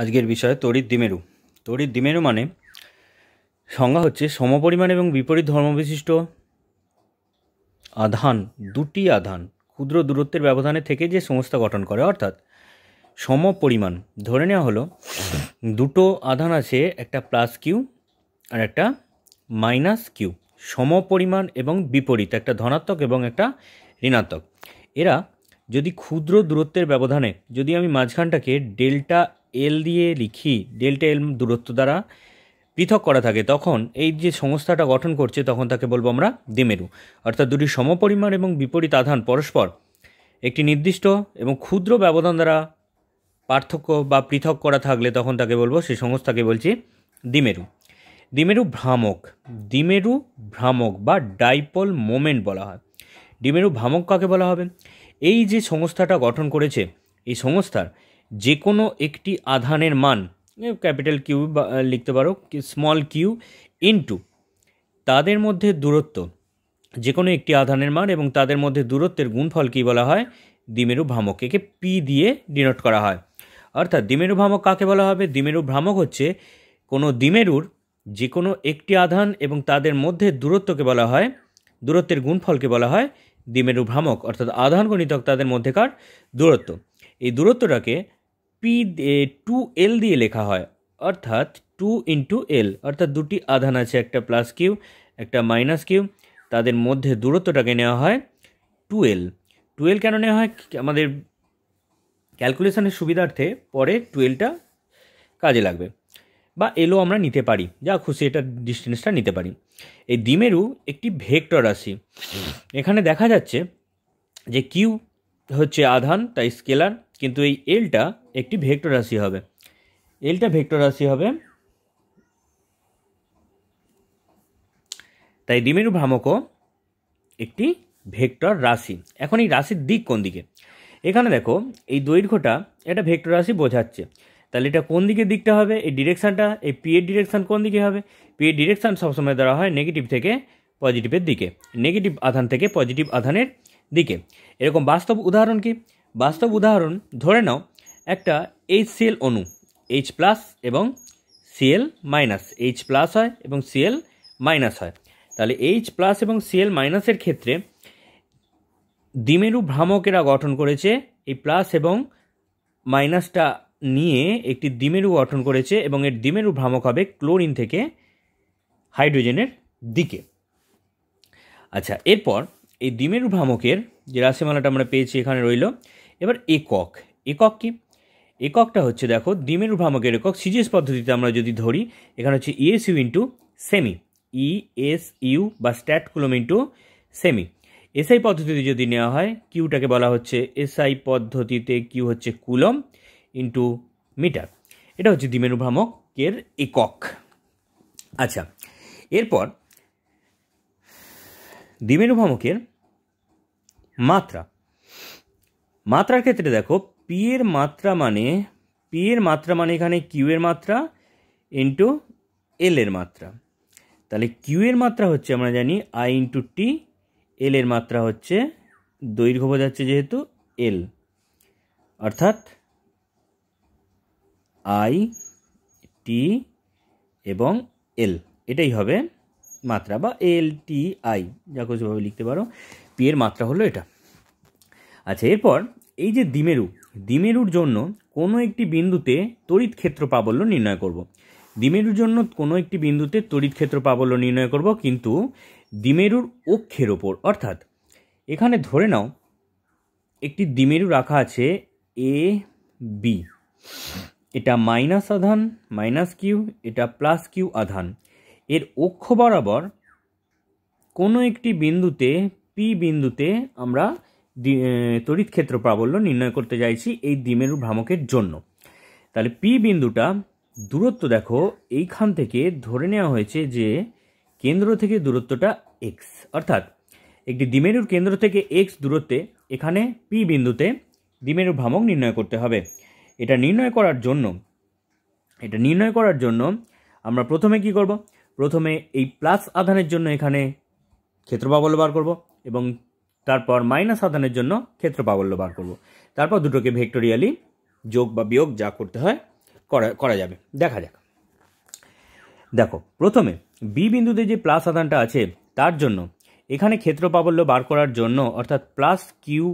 আজকের বিষয় তড়িৎ দ্বিমেরু তড়িৎ দ্বিমেরু মানে সংজ্ঞা হচ্ছে সমপরিমাণ এবং বিপরীত ধর্মবিশিষ্ট আধান দুটি আধান ক্ষুদ্র দূরত্বের ব্যবধানে থেকে যে সংস্থা গঠন করে অর্থাৎ সমপরিমাণ ধরে নেওয়া হলো দুটো আধান আছে একটা প্লাস কিউ আর একটা মাইনাস কিউ সমপরিমাণ এবং বিপরীত একটা ধনাত্মক এবং একটা ঋণাত্মক এরা যদি ক্ষুদ্র দূরত্বের ব্যবধানে যদি আমি মাঝখানটাকে ডেল্টা এল দিয়ে লিখি ডেল্টা এল দূরত্ব দ্বারা পৃথক করা থাকে তখন এই যে সংস্থাটা গঠন করছে তখন তাকে বলবো আমরা দ্বিমেরু অর্থাৎ দুটি সমপরিমাণ এবং বিপরীত আধান পরস্পর একটি নির্দিষ্ট এবং ক্ষুদ্র ব্যবধান দ্বারা পার্থক্য বা পৃথক করা থাকলে তখন তাকে বলবো সেই সংস্থাকে বলছি দ্বিমেরু দ্বিমেরু ভ্রামক দ্বিমেরু ভ্রামক বা ডাইপল মোমেন্ট বলা হয় ডিমেরু ভ্রামক কাকে বলা হবে এই যে সংস্থাটা গঠন করেছে এই সংস্থার যে কোনো একটি আধানের মান ক্যাপিটাল কিউ বা লিখতে পারো স্মল কিউ ইন্টু তাদের মধ্যে দূরত্ব যে কোনো একটি আধানের মান এবং তাদের মধ্যে দূরত্বের গুণফল কী বলা হয় দ্বিমেরু ভ্রামক একে পি দিয়ে ডিনোট করা হয় অর্থাৎ দ্বিমেরু ভ্রামক কাকে বলা হবে দ্বিমেরু ভ্রামক হচ্ছে কোনো দ্বিমেরুর যে কোনো একটি আধান এবং তাদের মধ্যে দূরত্বকে বলা হয় দূরত্বের গুণফলকে বলা হয় দ্বিমেরু ভ্রামক অর্থাৎ আধান গণিতক তাদের মধ্যেকার দূরত্ব এই দূরত্বটাকে পি টু এল দিয়ে লেখা হয় অর্থাৎ টু ইন্টু এল অর্থাৎ দুটি আধান আছে একটা প্লাস কিউ একটা মাইনাস কিউ তাদের মধ্যে দূরত্বটাকে নেওয়া হয় টুয়েলভ টুয়েলভ কেন নেওয়া হয় আমাদের ক্যালকুলেশনের সুবিধার্থে পরে টুয়েলভটা কাজে লাগবে বা এলও আমরা নিতে পারি যা খুশি এটা ডিস্টেন্সটা নিতে পারি এই দ্বিমেরু একটি ভেক্টর রাশি এখানে দেখা যাচ্ছে যে কিউ হচ্ছে আধান তাই স্কেলার কিন্তু এই এলটা একটি ভেক্টর রাশি হবে এলটা ভেক্টর রাশি হবে তাই ডিমেরু ভ্রামক একটি ভেক্টর রাশি এখন এই রাশির দিক কোন দিকে এখানে দেখো এই দৈর্ঘ্যটা এটা ভেক্টর রাশি বোঝাচ্ছে তাহলে এটা কোন দিকে দিকটা হবে এই ডিরেকশানটা এই পি এর ডিরেকশান কোন দিকে হবে পি এর ডিরেকশান সবসময় দেওয়া হয় নেগেটিভ থেকে পজিটিভের দিকে নেগেটিভ আধান থেকে পজিটিভ আধানের দিকে এরকম বাস্তব উদাহরণ কি বাস্তব উদাহরণ ধরে নাও একটা এইচ সিএল অনু এইচ প্লাস এবং সিএল মাইনাস এইচ প্লাস হয় এবং সিএল মাইনাস হয় তাহলে এইচ প্লাস এবং সিএল মাইনাসের ক্ষেত্রে দ্বিমেরু ভ্রামকেরা গঠন করেছে এই প্লাস এবং মাইনাসটা নিয়ে একটি দ্বিমেরু গঠন করেছে এবং এর দ্বিমেরু ভ্রামক হবে ক্লোরিন থেকে হাইড্রোজেনের দিকে আচ্ছা এরপর এই দ্বিমেরু ভ্রামকের যে রাশিমালাটা আমরা পেয়েছি এখানে রইল এবার একক একক কি এককটা হচ্ছে দেখো দ্বিমেরু ভ্রামকের একক সিজিএস পদ্ধতিতে আমরা যদি ধরি এখানে হচ্ছে ইএস ইউ ইন্টু সেমি ই এস ইউ বা স্ট্যাট কুলম ইন্টু সেমি এসআই পদ্ধতিতে যদি নেওয়া হয় কিউটাকে বলা হচ্ছে এসআই পদ্ধতিতে কিউ হচ্ছে কুলম ইন্টু মিটার এটা হচ্ছে দ্বিমেরু ভ্রামকের একক আচ্ছা এরপর দ্বিমেরু ভ্রামকের মাত্রা মাত্রার ক্ষেত্রে দেখো পি এর মাত্রা মানে পি এর মাত্রা মানে এখানে কিউ এর মাত্রা ইন্টু এল এর মাত্রা তাহলে কিউ এর মাত্রা হচ্ছে আমরা জানি আই ইন্টু টি এল এর মাত্রা হচ্ছে দৈর্ঘ্য বোঝাচ্ছে যেহেতু এল অর্থাৎ আই টি এবং এল এটাই হবে মাত্রা বা এল টি আই যা কিছুভাবে লিখতে পারো পি এর মাত্রা হলো এটা আচ্ছা এরপর এই যে দ্বিমেরু দ্বিমেরুর জন্য কোনো একটি বিন্দুতে তড়িৎ ক্ষেত্র প্রাবল্য নির্ণয় করব। দ্বিমেরুর জন্য কোনো একটি বিন্দুতে তড়িৎ ক্ষেত্র প্রাবল্য নির্ণয় করব কিন্তু দ্বিমেরুর অক্ষের ওপর অর্থাৎ এখানে ধরে নাও একটি দ্বিমেরু রাখা আছে এ বি এটা মাইনাস আধান মাইনাস কিউ এটা প্লাস কিউ আধান এর অক্ষ বরাবর কোনো একটি বিন্দুতে পি বিন্দুতে আমরা তড়িৎ ক্ষেত্র প্রাবল্য নির্ণয় করতে চাইছি এই দ্বিমেরু ভ্রামকের জন্য তাহলে পি বিন্দুটা দূরত্ব দেখো এইখান থেকে ধরে নেওয়া হয়েছে যে কেন্দ্র থেকে দূরত্বটা এক্স অর্থাৎ একটি দ্বিমেরুর কেন্দ্র থেকে এক্স দূরত্বে এখানে পি বিন্দুতে দ্বিমেরু ভ্রামক নির্ণয় করতে হবে এটা নির্ণয় করার জন্য এটা নির্ণয় করার জন্য আমরা প্রথমে কি করব প্রথমে এই প্লাস আধানের জন্য এখানে ক্ষেত্রবাবল বার করব এবং তারপর মাইনাস আধানের জন্য ক্ষেত্র প্রাবল্য বার করব তারপর দুটোকে ভেক্টোরিয়ালি যোগ বা বিয়োগ যা করতে হয় করা করা যাবে দেখা যাক দেখো প্রথমে বি বিন্দুতে যে প্লাস আধানটা আছে তার জন্য এখানে ক্ষেত্র প্রাবল্য বার করার জন্য অর্থাৎ প্লাস কিউ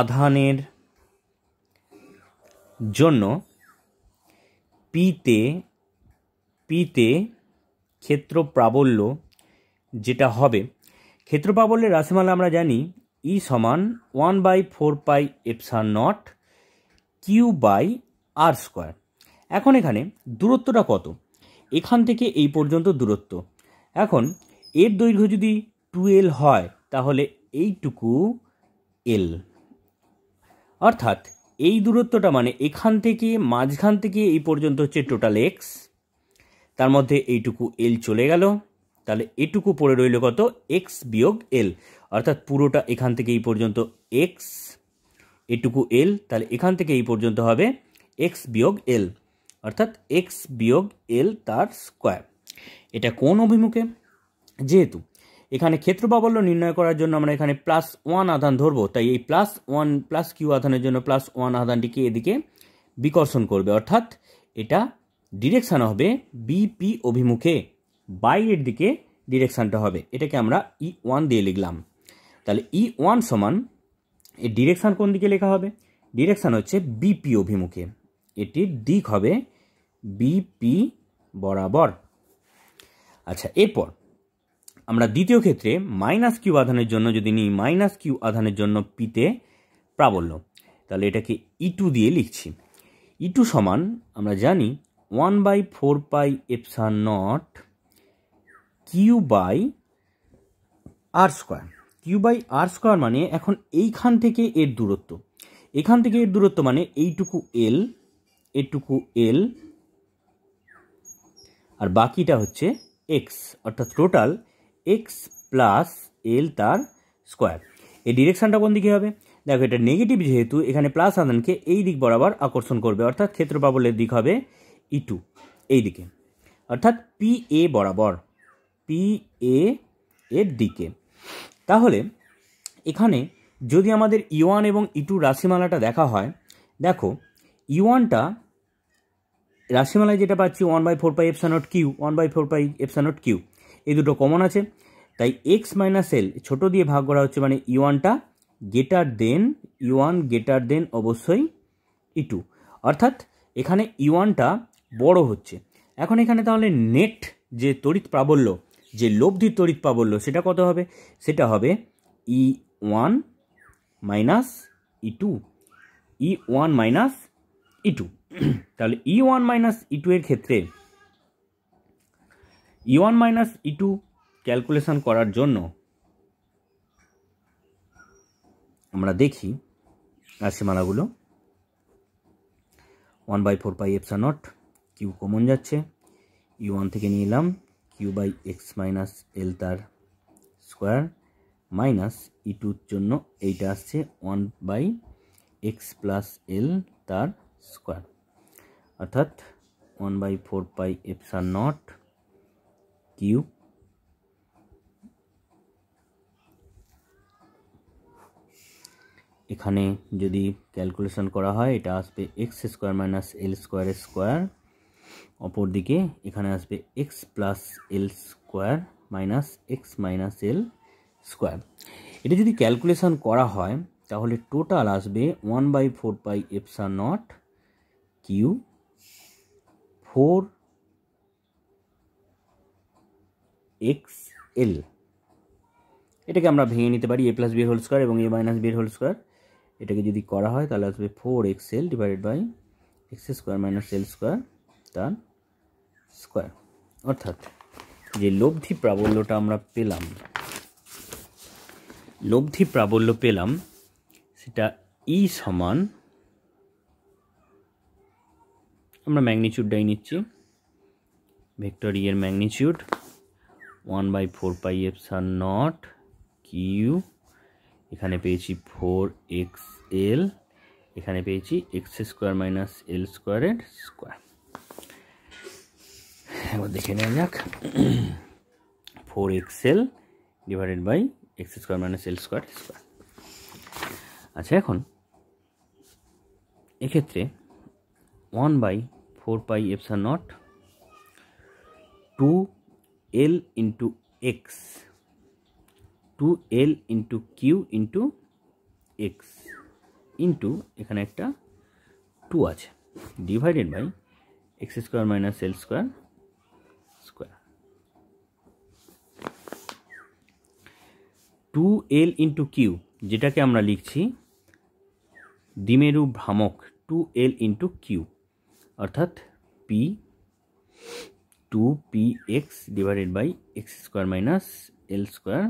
আধানের জন্য পিতে পিতে ক্ষেত্র প্রাবল্য যেটা হবে ক্ষেত্রপাবল্যের রাশিমালা আমরা জানি ই সমান one by four pi epsilon naught Q by R square এখন এখানে দূরত্বটা কত এখান থেকে এই পর্যন্ত দূরত্ব এখন এর দৈর্ঘ্য যদি টু এল হয় তাহলে এইটুকু এল অর্থাৎ এই দূরত্বটা মানে এখান থেকে মাঝখান থেকে এই পর্যন্ত হচ্ছে টোটাল এক্স তার মধ্যে এইটুকু এল চলে গেল তাহলে এটুকু পড়ে রইল কত এক্স বিয়োগ এল অর্থাৎ পুরোটা এখান থেকে এই পর্যন্ত এক্স এটুকু এল তাহলে এখান থেকে এই পর্যন্ত হবে এক্স বিয়োগ এল অর্থাৎ এক্স বিয়োগ এল তার স্কোয়ার এটা কোন অভিমুখে যেহেতু এখানে ক্ষেত্র বাবল্য নির্ণয় করার জন্য আমরা এখানে প্লাস ওয়ান আধান ধরবো তাই এই প্লাস ওয়ান প্লাস কিউ আধানের জন্য প্লাস ওয়ান আধানটিকে এদিকে বিকর্ষণ করবে অর্থাৎ এটা ডিরেকশান হবে বিপি অভিমুখে বাইরের দিকে ডিরেকশানটা হবে এটাকে আমরা ই e ওয়ান দিয়ে লিখলাম তাহলে ই e ওয়ান সমান এর ডিরেকশান কোন দিকে লেখা হবে ডিরেকশান হচ্ছে বিপি অভিমুখে এটির দিক হবে বিপি বরাবর আচ্ছা এরপর আমরা দ্বিতীয় ক্ষেত্রে মাইনাস কিউ আধানের জন্য যদি নিই মাইনাস কিউ আধানের জন্য পিতে প্রাবল্য তাহলে এটাকে ই e টু দিয়ে লিখছি ইটু সমান আমরা জানি one by four pi epsilon naught Q by R square Q by R square মানে এখন এইখান থেকে এর দূরত্ব এখান থেকে এর দূরত্ব মানে এইটুকু এল এটুকু এল আর বাকিটা হচ্ছে এক্স অর্থাৎ টোটাল এক্স প্লাস এল তার স্কোয়ার এই ডিরেকশানটা কোন দিকে হবে দেখো এটা নেগেটিভ যেহেতু এখানে প্লাস আদানকে এই দিক বরাবর আকর্ষণ করবে অর্থাৎ ক্ষেত্রপাবলের দিক হবে ই e টু এই দিকে অর্থাৎ পি এ বরাবর পি এ এর দিকে তাহলে এখানে যদি আমাদের ইওয়ান e এবং ইটু e রাশিমালাটা দেখা হয় দেখো ইওয়ানটা e রাশিমালায় যেটা পাচ্ছি one by four pi epsilon naught Q one by four pi epsilon naught Q এই দুটো কমন আছে তাই এক্স মাইনাস এল ছোটো দিয়ে ভাগ করা হচ্ছে মানে ইওয়ানটা গেটার দেন ইওয়ান গেটার দেন অবশ্যই ইটু অর্থাৎ এখানে ইওয়ানটা বড় হচ্ছে এখন এখানে তাহলে নেট যে তড়িৎ প্রাবল্য যে লব্ধি তড়িৎ প্রাবল্য সেটা কত হবে সেটা হবে E one minus E two E one minus E two তাহলে E one minus E two এর ক্ষেত্রে E one minus E two calculation করার জন্য আমরা দেখি রাশিমালাগুলো one by four pi epsilon naught Q common যাচ্ছে ই e ওয়ান থেকে নিয়ে এলাম Q by X minus L তার স্কোয়ার মাইনাস ই টুর জন্য এইটা আসছে one by X plus L তার স্কোয়ার অর্থাৎ one by four pi epsilon naught Q এখানে যদি ক্যালকুলেশন করা হয় এটা আসবে এক্স স্কোয়ার মাইনাস এল স্কোয়ারের স্কোয়ার অপরদিকে এখানে আসবে X plus L square minus X minus L square এটা যদি ক্যালকুলেশন করা হয় তাহলে টোটাল আসবে one by four pi epsilon naught Q four X L এটাকে আমরা ভেঙে নিতে পারি A plus B whole square এবং A minus B whole square এটাকে যদি করা হয় তাহলে আসবে four X L divided by X square minus L square তার স্কোয়ার অর্থাৎ যে লব্ধি প্রাবল্যটা আমরা পেলাম লব্ধি প্রাবল্য পেলাম সেটা ই e সমান আমরা ম্যাগনিচিউডটাই নিচ্ছি ভেক্টর ইয়ের magnitude one by four pi epsilon naught Q এখানে পেয়েছি ফোর এক্স এল এখানে পেয়েছি এক্স স্কোয়ার মাইনাস এল স্কোয়ারের স্কোয়ার এবার দেখে নেওয়া যাক four L divided by X square minus L square square আচ্ছা এখন এক্ষেত্রে one by four pi epsilon naught two L into X two L into Q into X into এখানে একটা টু আছে divided by X square minus L square two L into Q যেটাকে আমরা লিখছি দ্বিমেরু ভ্রামক টু এল ইন্টু কিউ অর্থাৎ P two P X divided by X square minus L square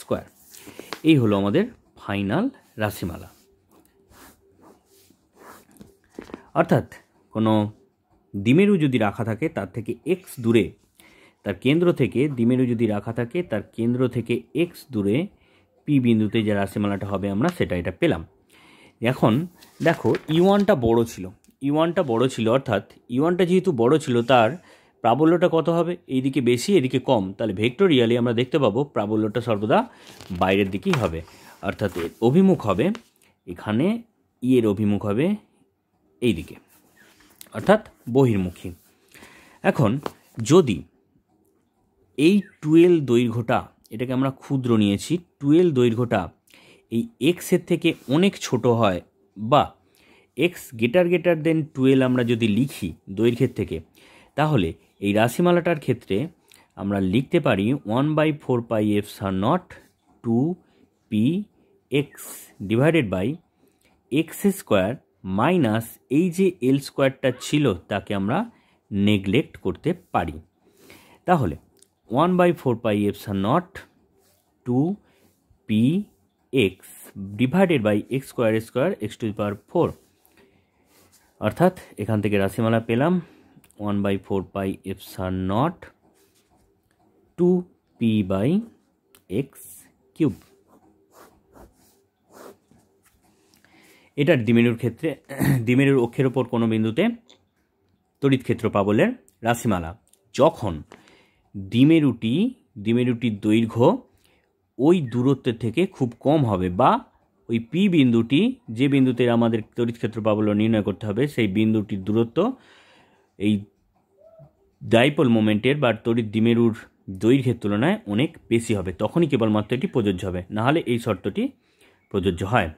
square এই হলো আমাদের ফাইনাল রাশিমালা অর্থাৎ কোনো ডিমেরু যদি রাখা থাকে তার থেকে এক্স দূরে তার কেন্দ্র থেকে দ্বিমেরু যদি রাখা থাকে তার কেন্দ্র থেকে এক্স দূরে পি বিন্দুতে যে রাশিমালাটা হবে আমরা সেটা এটা পেলাম এখন দেখো ইওয়ানটা e বড় ছিল ইওয়ানটা e বড় ছিল অর্থাৎ ইওয়ানটা e যেহেতু বড় ছিল তার প্রাবল্যটা কত হবে এইদিকে বেশি এদিকে কম তাহলে ভেক্টোরিয়ালি আমরা দেখতে পাবো প্রাবল্যটা সর্বদা বাইরের দিকেই হবে অর্থাৎ অভিমুখ হবে এখানে ইয়ের অভিমুখ হবে এই দিকে অর্থাৎ বহির্মুখী এখন যদি এই টুয়েল দৈর্ঘ্যটা এটাকে আমরা ক্ষুদ্র নিয়েছি টুয়েল দৈর্ঘ্যটা এই এক্সের থেকে অনেক ছোট হয় বা এক্স গেটার গেটার দেন টুয়েল আমরা যদি লিখি দৈর্ঘ্যের থেকে তাহলে এই রাশিমালাটার ক্ষেত্রে আমরা লিখতে পারি one by four pi epsilon naught two P X divided by X square minus এই যে এল স্কোয়ারটা ছিল তাকে আমরা নেগলেক্ট করতে পারি তাহলে one by four pi epsilon naught two P X divided by X square square X to power four অর্থাৎ এখান থেকে রাশিমালা পেলাম one by four pi epsilon naught two P by X cube এটার দ্বিমেরুর ক্ষেত্রে দ্বিমেরুর অক্ষের ওপর কোনো বিন্দুতে তড়িৎ ক্ষেত্র পাবলের রাশিমালা যখন ডিমের রুটি ডিমের রুটির দৈর্ঘ্য ওই দূরত্বের থেকে খুব কম হবে বা ওই পি বিন্দুটি যে বিন্দুতে আমাদের তড়িৎ ক্ষেত্র পাবল নির্ণয় করতে হবে সেই বিন্দুটির দূরত্ব এই ডাইপোল মোমেন্টের বা তড়িৎ ডিমেরুর দৈর্ঘ্যের তুলনায় অনেক বেশি হবে তখনই কেবলমাত্র এটি প্রযোজ্য হবে নাহলে এই শর্তটি প্রযোজ্য হয়